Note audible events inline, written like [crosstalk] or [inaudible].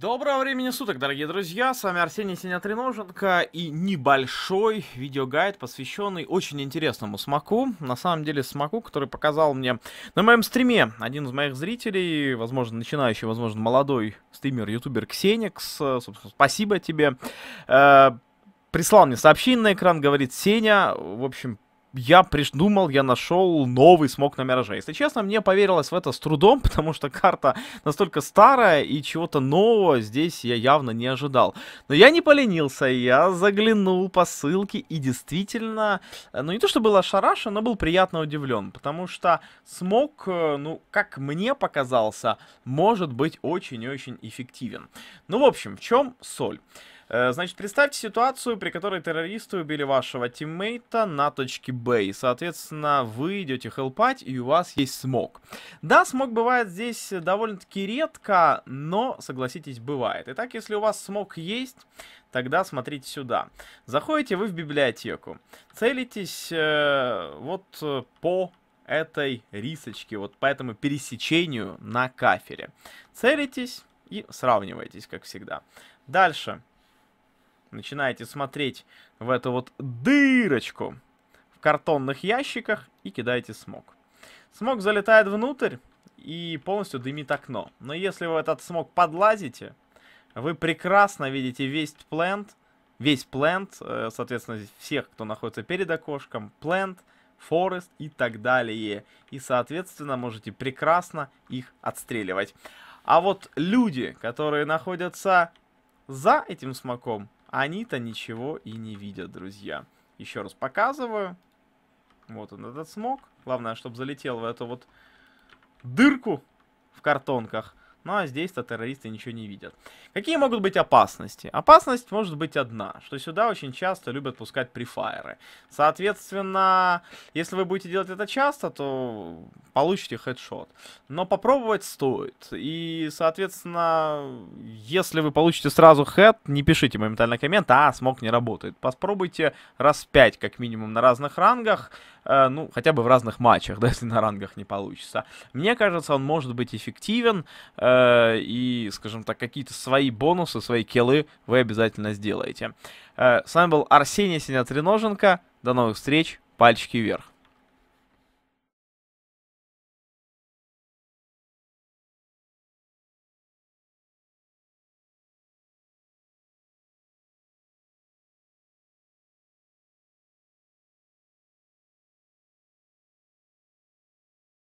Доброго времени суток, дорогие друзья, с вами Арсений Синя Треноженко и небольшой видеогайд, посвященный очень интересному смаку. на самом деле смаку, который показал мне на моем стриме один из моих зрителей, возможно, начинающий, возможно, молодой стример, ютубер Ксеникс, собственно, спасибо тебе, э, прислал мне сообщение на экран, говорит, Сеня, в общем, я придумал, я нашел новый смог на мираже. Если честно, мне поверилось в это с трудом, [laughs] потому что карта настолько старая, и чего-то нового здесь я явно не ожидал. Но я не поленился, я заглянул по ссылке, и действительно, э, ну не то что был шараша, но был приятно удивлен, потому что смог, э, ну, как мне показался, может быть очень-очень эффективен. Ну, в общем, в чем соль? Э, значит, представьте ситуацию, при которой террористы убили вашего тиммейта на точке Б. соответственно, вы идете хелпать, и у вас есть смог. Да, смог бывает здесь довольно-таки редко, но, согласитесь, бывает. Итак, если у вас смог есть, тогда смотрите сюда. Заходите вы в библиотеку, целитесь э, вот э, по этой рисочке, вот по этому пересечению на кафере. Целитесь и сравниваетесь, как всегда. Дальше начинаете смотреть в эту вот дырочку, в картонных ящиках и кидаете смог. Смог залетает внутрь и полностью дымит окно. Но если вы этот смог подлазите, вы прекрасно видите весь плент, весь плент, э, соответственно, всех, кто находится перед окошком, плент, Форест и так далее. И, соответственно, можете прекрасно их отстреливать. А вот люди, которые находятся за этим смоком, они-то ничего и не видят, друзья. Еще раз показываю. Вот он, этот смог. Главное, чтобы залетел в эту вот дырку в картонках. Ну а здесь-то террористы ничего не видят. Какие могут быть опасности? Опасность может быть одна, что сюда очень часто любят пускать префайеры. Соответственно, если вы будете делать это часто, то получите хедшот. Но попробовать стоит. И, соответственно, если вы получите сразу хед, не пишите моментальный коммент, а, смог не работает. Попробуйте раз пять, как минимум, на разных рангах, э, ну, хотя бы в разных матчах, [laughs] да, если на рангах не получится. Мне кажется, он может быть эффективен, э, Э, и, скажем так, какие-то свои бонусы, свои киллы вы обязательно сделаете. Э, с вами был Арсений Синятриноженко. До новых встреч. Пальчики вверх.